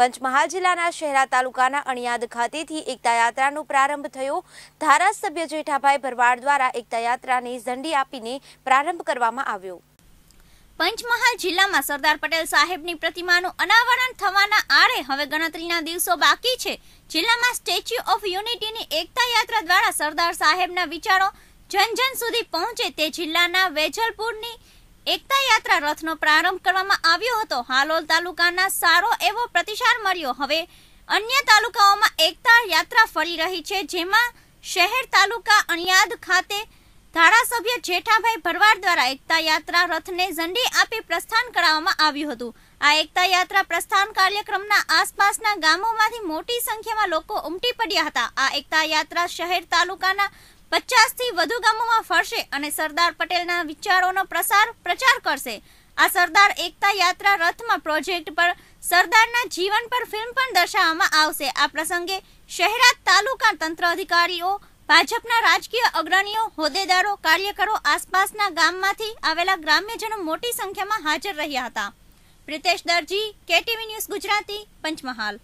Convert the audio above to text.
પંચમહાલ જિલ્લાના શહેરા તાલુકાના અણિયાદ ખાતેથી એકતા યાત્રાનો પ્રારંભ થયો ધારાસભ્ય જેઠાભાઈ ભરવાડ દ્વારા એકતા યાત્રાને ઝંડી આપીને પ્રારંભ કરવામાં આવ્યો પંચમહાલ જિલ્લામાં સરદાર પટેલ સાહેબની પ્રતિમાનું અનાવરણ થવાના આરે હવે ગણતરીના દિવસો બાકી છે જિલ્લામાં સ્ટેચ્યુ ઓફ યુનિટીની એકતા યાત્રા દ્વારા સરદાર સાહેબના વિચારો જન જન સુધી પહોંચે તે જિલ્લાના વેજલપુરની એકતા યાત્રા રથનો પ્રારંભ કરવામાં આવ્યો હતો હાલોલ તાલુકાના સારો એવો પ્રતિસાદ મળ્યો હવે અન્ય તાલુકાઓમાં એકતા યાત્રા ફરી રહી છે જેમાં શહેર તાલુકા અણિયાદ ખાતે ધારાસભ્ય જેઠાભાઈ ભરવાડ દ્વારા એકતા યાત્રા રથને ઝંડી આપી પ્રસ્થાન કરાવવામાં આવ્યું હતું આ એકતા યાત્રા પ્રસ્થાન કાર્યક્રમના આસપાસના ગામોમાંથી મોટી સંખ્યામાં લોકો ઉમટી પડ્યા હતા આ એકતા યાત્રા શહેર તાલુકાના પચાસથી વધુ ગામોમાં ફરશે અને સરદાર પટેલના વિચારોનો પ્રસાર પ્રચાર કરશે આ સરદાર એકતા યાત્રા રથમાં પ્રોજેક્ટ પર સરદારના જીવન પર ફિલ્મ પણ દર્શાવવામાં આવશે આ પ્રસંગે શહેરા તાલુકા તંત્ર અધિકારીઓ ભાજપના રાજકીય અગ્રણીઓ હોદ્દેદારો કાર્યકરો આસપાસના ગામમાંથી આવેલા ગ્રામ્યજનો મોટી સંખ્યામાં હાજર રહ્યા હતા પ્રિતેશ દરજી કેટીવી ન્યૂઝ ગુજરાતી પંચમહાલ